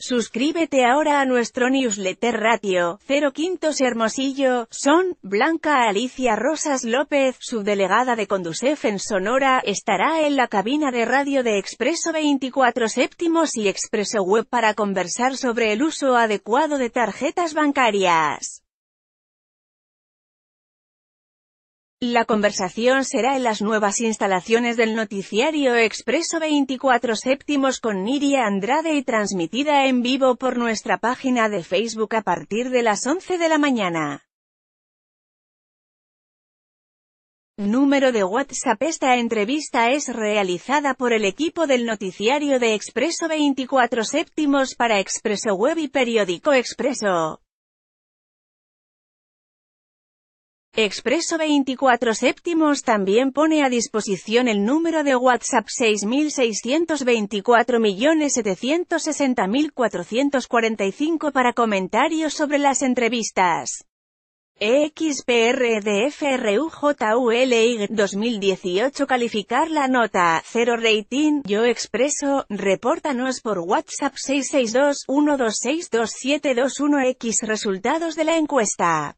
Suscríbete ahora a nuestro newsletter radio, 0 Quintos Hermosillo, son, Blanca Alicia Rosas López, subdelegada de Condusef en Sonora, estará en la cabina de radio de Expreso 24 Séptimos y Expreso Web para conversar sobre el uso adecuado de tarjetas bancarias. La conversación será en las nuevas instalaciones del noticiario Expreso 24 séptimos con Niria Andrade y transmitida en vivo por nuestra página de Facebook a partir de las 11 de la mañana. Número de WhatsApp Esta entrevista es realizada por el equipo del noticiario de Expreso 24 séptimos para Expreso Web y Periódico Expreso. Expreso 24 séptimos también pone a disposición el número de WhatsApp 6.624.760.445 para comentarios sobre las entrevistas. E XPRDFRUJULY 2018 Calificar la nota, 0 rating, Yo Expreso, repórtanos por WhatsApp 662-1262721X Resultados de la encuesta